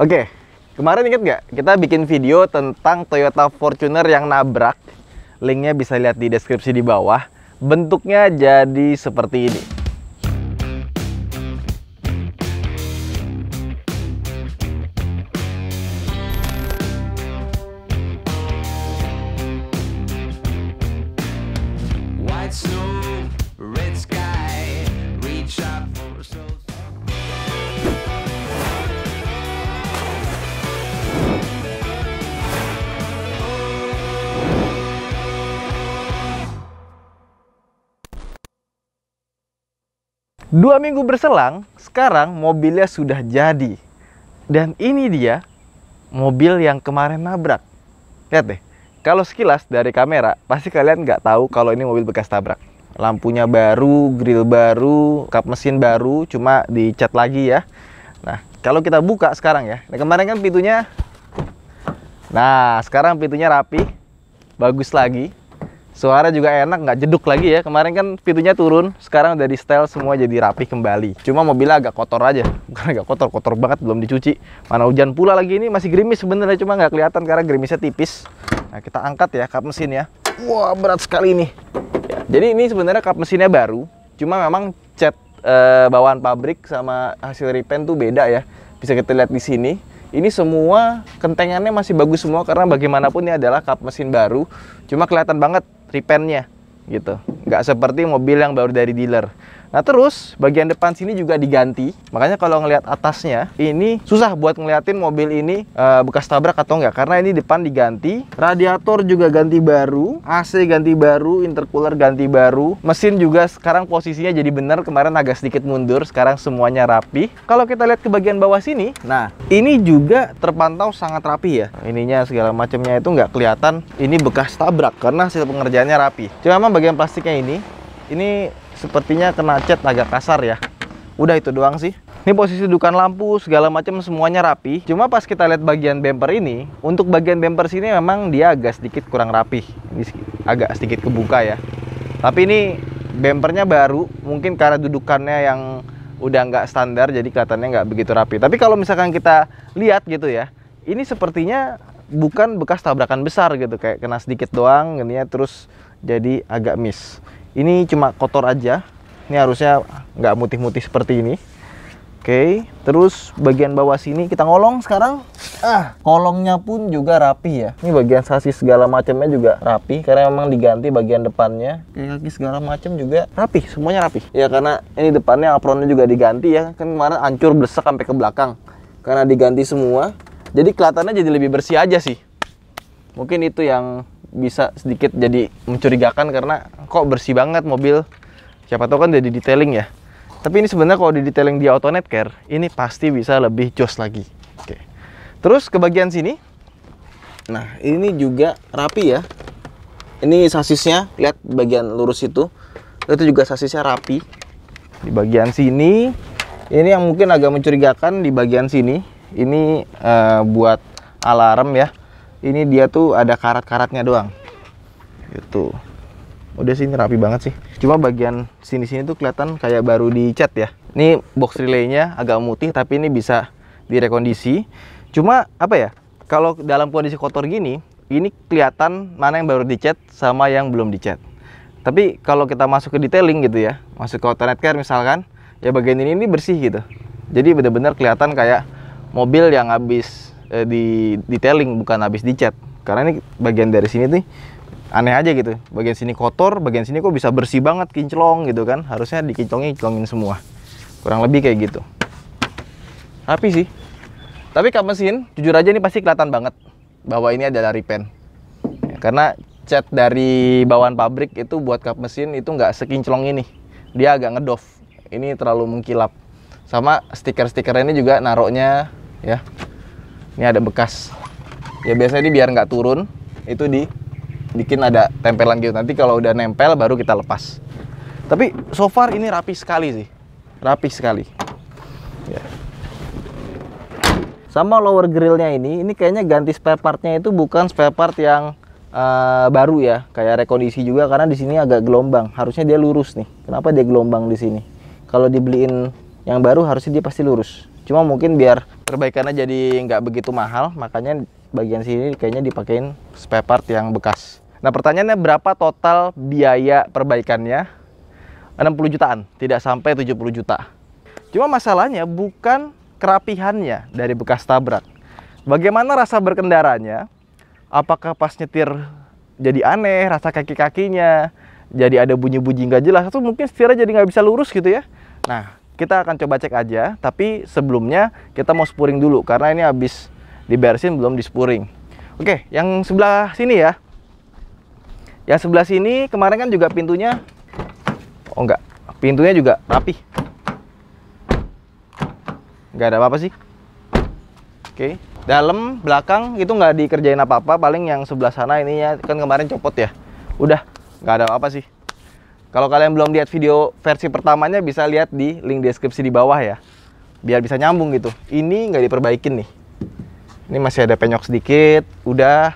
Oke, kemarin inget nggak kita bikin video tentang Toyota Fortuner yang nabrak? Linknya bisa lihat di deskripsi di bawah. Bentuknya jadi seperti ini. Dua minggu berselang, sekarang mobilnya sudah jadi. Dan ini dia mobil yang kemarin nabrak. Lihat deh, kalau sekilas dari kamera, pasti kalian nggak tahu kalau ini mobil bekas tabrak. Lampunya baru, grill baru, kap mesin baru, cuma dicat lagi ya. Nah, kalau kita buka sekarang ya. Nah, kemarin kan pintunya... Nah, sekarang pintunya rapi, bagus lagi. Suara juga enak, nggak jeduk lagi ya. Kemarin kan pintunya turun, sekarang udah di style semua jadi rapi kembali. Cuma mobilnya agak kotor aja, bukan agak kotor, kotor banget belum dicuci. Mana hujan pula lagi ini masih gerimis sebenarnya, cuma nggak kelihatan karena gerimisnya tipis. Nah kita angkat ya kap mesin ya. Wah berat sekali ini. Ya, jadi ini sebenarnya kap mesinnya baru, cuma memang cat e, bawaan pabrik sama hasil repaint tuh beda ya. Bisa kita lihat di sini ini semua kentengannya masih bagus semua karena bagaimanapun ini adalah kap mesin baru cuma kelihatan banget repaintnya gitu nggak seperti mobil yang baru dari dealer Nah terus bagian depan sini juga diganti. Makanya kalau ngelihat atasnya ini susah buat ngeliatin mobil ini e, bekas tabrak atau enggak karena ini depan diganti, radiator juga ganti baru, AC ganti baru, intercooler ganti baru, mesin juga sekarang posisinya jadi benar kemarin agak sedikit mundur, sekarang semuanya rapi. Kalau kita lihat ke bagian bawah sini, nah ini juga terpantau sangat rapi ya. Ininya segala macamnya itu nggak kelihatan ini bekas tabrak karena hasil pengerjaannya rapi. Cuma memang bagian plastiknya ini ini sepertinya kena cat agak kasar ya. Udah itu doang sih. Ini posisi dukan lampu, segala macam semuanya rapi. Cuma pas kita lihat bagian bumper ini, untuk bagian bumper sini memang dia agak sedikit kurang rapi. Ini agak sedikit kebuka ya. Tapi ini bumpernya baru, mungkin karena dudukannya yang udah nggak standar, jadi kelihatannya nggak begitu rapi. Tapi kalau misalkan kita lihat gitu ya, ini sepertinya bukan bekas tabrakan besar gitu, kayak kena sedikit doang, ini ya, terus jadi agak miss ini cuma kotor aja ini harusnya nggak mutih-mutih seperti ini oke terus bagian bawah sini kita ngolong sekarang ah kolongnya pun juga rapi ya ini bagian sasis segala macamnya juga rapi karena memang diganti bagian depannya kaki segala macam juga rapi semuanya rapi ya karena ini depannya apronnya juga diganti ya kan kemarin hancur besar sampai ke belakang karena diganti semua jadi kelihatannya jadi lebih bersih aja sih mungkin itu yang bisa sedikit jadi mencurigakan karena kok bersih banget mobil siapa tahu kan jadi detailing ya tapi ini sebenarnya kalau di detailing di autonet care ini pasti bisa lebih jos lagi oke terus ke bagian sini nah ini juga rapi ya ini sasisnya lihat bagian lurus itu itu juga sasisnya rapi di bagian sini ini yang mungkin agak mencurigakan di bagian sini ini uh, buat alarm ya ini dia tuh ada karat-karatnya doang Itu udah sih rapi banget sih cuma bagian sini-sini tuh kelihatan kayak baru dicat ya ini box relaynya agak mutih tapi ini bisa direkondisi cuma apa ya kalau dalam kondisi kotor gini ini kelihatan mana yang baru dicat sama yang belum dicat tapi kalau kita masuk ke detailing gitu ya masuk ke internet care misalkan ya bagian ini ini bersih gitu jadi bener-bener kelihatan kayak mobil yang habis eh, di detailing bukan habis dicat karena ini bagian dari sini tuh aneh aja gitu bagian sini kotor bagian sini kok bisa bersih banget kinclong gitu kan harusnya dikinclongin kinclongin semua kurang lebih kayak gitu tapi sih tapi kap mesin jujur aja ini pasti kelihatan banget bahwa ini adalah repaint ya, karena cat dari bawaan pabrik itu buat kap mesin itu nggak sekinclong ini dia agak ngedof ini terlalu mengkilap sama stiker-stiker ini juga naroknya ya ini ada bekas ya biasanya ini biar nggak turun itu di bikin ada tempelan gitu nanti kalau udah nempel baru kita lepas tapi so far ini rapi sekali sih rapi sekali ya. sama lower grillnya ini ini kayaknya ganti spare partnya itu bukan spare part yang uh, baru ya kayak rekondisi juga karena di sini agak gelombang harusnya dia lurus nih kenapa dia gelombang di sini kalau dibeliin yang baru harusnya dia pasti lurus cuma mungkin biar perbaikannya jadi nggak begitu mahal makanya bagian sini kayaknya dipakein spare part yang bekas nah pertanyaannya berapa total biaya perbaikannya 60 jutaan tidak sampai 70 juta cuma masalahnya bukan kerapihannya dari bekas tabrak bagaimana rasa berkendaranya apakah pas nyetir jadi aneh rasa kaki-kakinya jadi ada bunyi-bunyi nggak jelas atau mungkin setirnya jadi nggak bisa lurus gitu ya nah kita akan coba cek aja tapi sebelumnya kita mau spuring dulu karena ini habis dibersin belum dispuring oke yang sebelah sini ya yang sebelah sini kemarin kan juga pintunya oh enggak pintunya juga rapi enggak ada apa-apa sih oke dalam belakang itu nggak dikerjain apa-apa paling yang sebelah sana ininya kan kemarin copot ya udah nggak ada apa-apa sih kalau kalian belum lihat video versi pertamanya bisa lihat di link deskripsi di bawah ya. Biar bisa nyambung gitu. Ini nggak diperbaikin nih. Ini masih ada penyok sedikit. Udah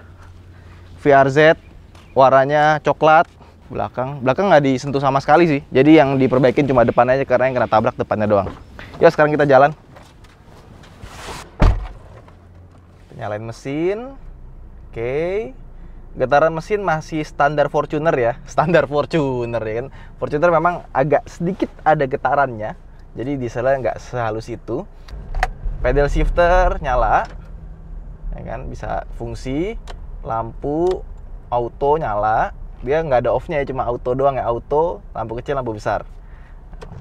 VRZ warnanya coklat. Belakang belakang nggak disentuh sama sekali sih. Jadi yang diperbaikin cuma depannya aja karena yang kena tabrak depannya doang. Yuk sekarang kita jalan. Nyalain mesin. Oke. Okay getaran mesin masih standar Fortuner ya standar Fortuner ya kan Fortuner memang agak sedikit ada getarannya jadi dieselnya nggak sehalus itu pedal shifter nyala ya kan bisa fungsi lampu auto nyala dia nggak ada offnya ya cuma auto doang ya auto lampu kecil lampu besar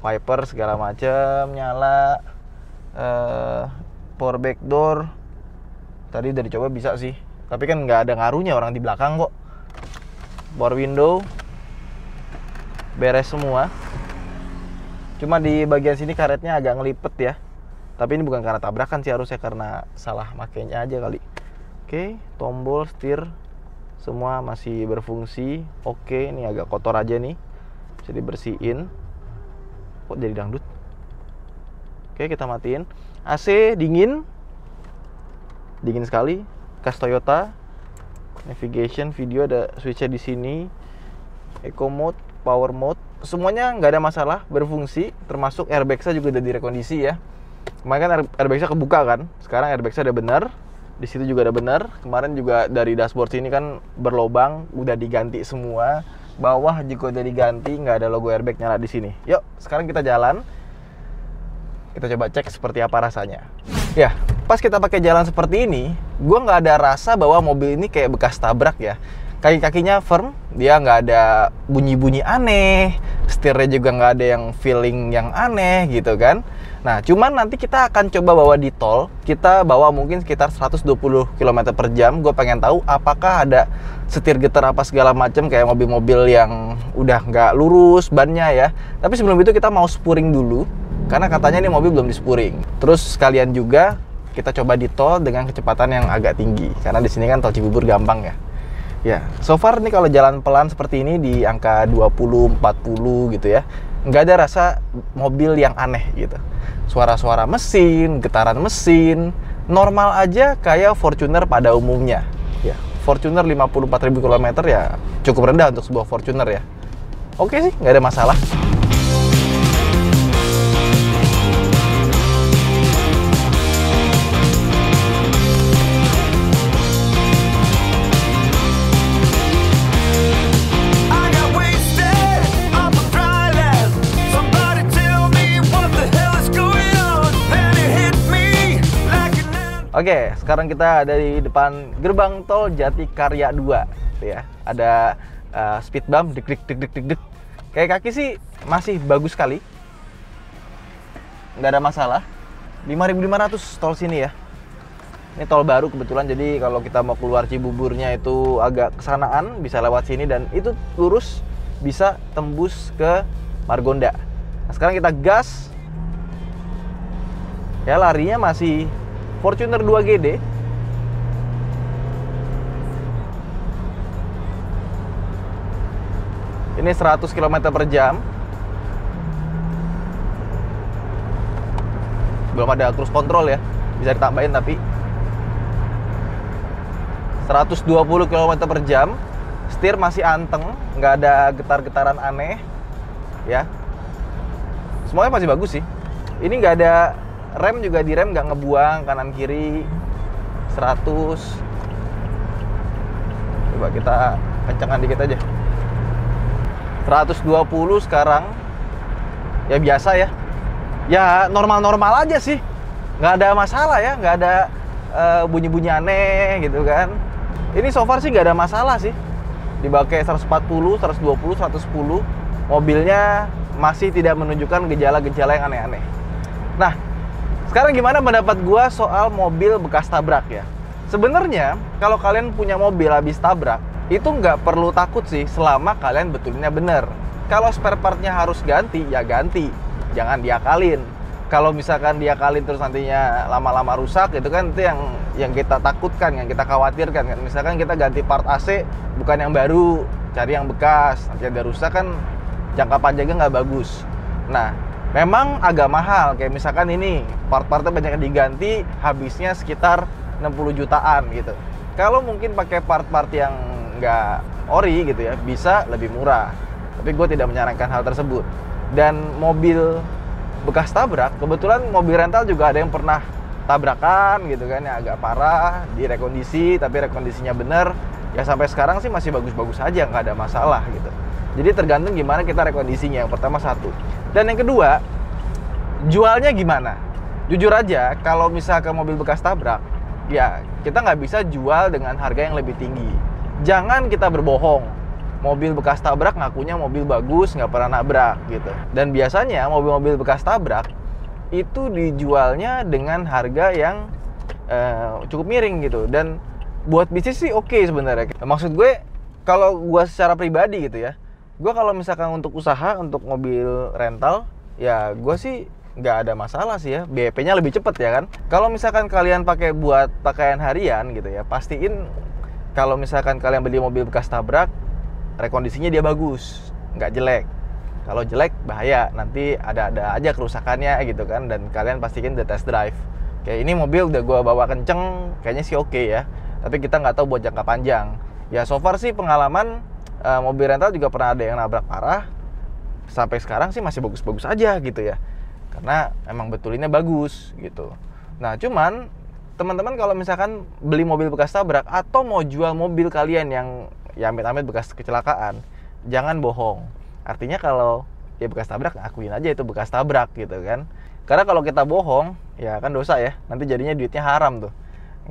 wiper segala macam nyala uh, power back door tadi dari coba bisa sih tapi kan nggak ada ngaruhnya orang di belakang kok bor window beres semua cuma di bagian sini karetnya agak ngelipet ya tapi ini bukan karena tabrakan sih harusnya karena salah makainya aja kali oke tombol setir semua masih berfungsi oke ini agak kotor aja nih bisa dibersihin kok jadi dangdut oke kita matiin AC dingin dingin sekali khas Toyota navigation video ada switchnya di sini eco mode power mode semuanya nggak ada masalah berfungsi termasuk airbagnya juga udah direkondisi ya kemarin kan airbagnya kebuka kan sekarang airbagnya ada benar di situ juga ada benar kemarin juga dari dashboard sini kan berlobang udah diganti semua bawah juga udah diganti nggak ada logo airbag nyala di sini yuk sekarang kita jalan kita coba cek seperti apa rasanya ya pas kita pakai jalan seperti ini gue nggak ada rasa bahwa mobil ini kayak bekas tabrak ya kaki-kakinya firm, dia nggak ada bunyi-bunyi aneh, setirnya juga nggak ada yang feeling yang aneh gitu kan. Nah, cuman nanti kita akan coba bawa di tol, kita bawa mungkin sekitar 120 km per jam, gue pengen tahu apakah ada setir getar apa segala macam kayak mobil-mobil yang udah nggak lurus bannya ya. Tapi sebelum itu kita mau spuring dulu, karena katanya ini mobil belum di spuring. Terus sekalian juga kita coba di tol dengan kecepatan yang agak tinggi karena di sini kan tol Cibubur gampang ya ya so far nih kalau jalan pelan seperti ini di angka 20 40 gitu ya nggak ada rasa mobil yang aneh gitu suara-suara mesin getaran mesin normal aja kayak Fortuner pada umumnya ya Fortuner 54.000 km ya cukup rendah untuk sebuah Fortuner ya oke sih nggak ada masalah Oke, sekarang kita ada di depan gerbang tol Jati Karya 2 ya. Ada uh, speed bump deg deg deg deg deg Kayak kaki sih masih bagus sekali. Nggak ada masalah. 5500 tol sini ya. Ini tol baru kebetulan jadi kalau kita mau keluar Cibuburnya itu agak kesanaan bisa lewat sini dan itu lurus bisa tembus ke Margonda. Nah, sekarang kita gas. Ya larinya masih Fortuner 2GD ini 100 km per jam belum ada cruise control ya bisa ditambahin tapi 120 km per jam setir masih anteng nggak ada getar-getaran aneh ya semuanya masih bagus sih ini nggak ada rem juga di rem nggak ngebuang kanan kiri 100 coba kita kencangkan dikit aja 120 sekarang ya biasa ya ya normal-normal aja sih nggak ada masalah ya nggak ada eh, bunyi-bunyi uh, aneh gitu kan ini so far sih nggak ada masalah sih dipakai 140 120 110 mobilnya masih tidak menunjukkan gejala-gejala yang aneh-aneh nah sekarang gimana pendapat gua soal mobil bekas tabrak ya? Sebenarnya kalau kalian punya mobil habis tabrak, itu nggak perlu takut sih selama kalian betulnya bener. Kalau spare partnya harus ganti, ya ganti. Jangan diakalin. Kalau misalkan diakalin terus nantinya lama-lama rusak, itu kan itu yang yang kita takutkan, yang kita khawatirkan. Kan. Misalkan kita ganti part AC, bukan yang baru, cari yang bekas. Nanti ada rusak kan jangka panjangnya nggak bagus. Nah, memang agak mahal kayak misalkan ini part-partnya banyak yang diganti habisnya sekitar 60 jutaan gitu kalau mungkin pakai part-part yang nggak ori gitu ya bisa lebih murah tapi gue tidak menyarankan hal tersebut dan mobil bekas tabrak kebetulan mobil rental juga ada yang pernah tabrakan gitu kan yang agak parah direkondisi tapi rekondisinya bener ya sampai sekarang sih masih bagus-bagus aja nggak ada masalah gitu jadi tergantung gimana kita rekondisinya. Yang pertama satu. Dan yang kedua, jualnya gimana? Jujur aja, kalau misalkan mobil bekas tabrak, ya kita nggak bisa jual dengan harga yang lebih tinggi. Jangan kita berbohong. Mobil bekas tabrak ngakunya mobil bagus, nggak pernah nabrak gitu. Dan biasanya mobil-mobil bekas tabrak itu dijualnya dengan harga yang uh, cukup miring gitu. Dan buat bisnis sih oke okay sebenarnya. Maksud gue, kalau gue secara pribadi gitu ya, gue kalau misalkan untuk usaha untuk mobil rental ya gue sih nggak ada masalah sih ya bp nya lebih cepet ya kan kalau misalkan kalian pakai buat pakaian harian gitu ya pastiin kalau misalkan kalian beli mobil bekas tabrak rekondisinya dia bagus nggak jelek kalau jelek bahaya nanti ada-ada aja kerusakannya gitu kan dan kalian pastiin the test drive kayak ini mobil udah gue bawa kenceng kayaknya sih oke okay ya tapi kita nggak tahu buat jangka panjang ya so far sih pengalaman uh, mobil rental juga pernah ada yang nabrak parah sampai sekarang sih masih bagus-bagus aja gitu ya karena emang betulinnya bagus gitu nah cuman teman-teman kalau misalkan beli mobil bekas tabrak atau mau jual mobil kalian yang ya amit-amit bekas kecelakaan jangan bohong artinya kalau ya bekas tabrak akuin aja itu bekas tabrak gitu kan karena kalau kita bohong ya kan dosa ya nanti jadinya duitnya haram tuh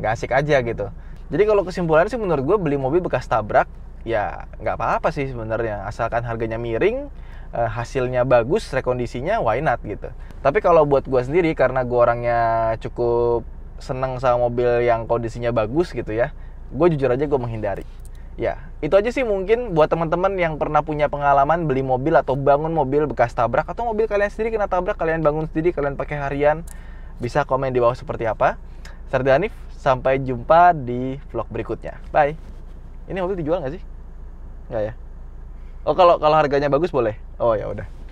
nggak asik aja gitu jadi kalau kesimpulannya sih menurut gue beli mobil bekas tabrak ya nggak apa-apa sih sebenarnya asalkan harganya miring eh, hasilnya bagus rekondisinya why not gitu tapi kalau buat gue sendiri karena gue orangnya cukup seneng sama mobil yang kondisinya bagus gitu ya gue jujur aja gue menghindari ya itu aja sih mungkin buat teman-teman yang pernah punya pengalaman beli mobil atau bangun mobil bekas tabrak atau mobil kalian sendiri kena tabrak kalian bangun sendiri kalian pakai harian bisa komen di bawah seperti apa Sardanif sampai jumpa di vlog berikutnya bye ini mobil dijual nggak sih Enggak ya? Oh kalau kalau harganya bagus boleh. Oh ya udah.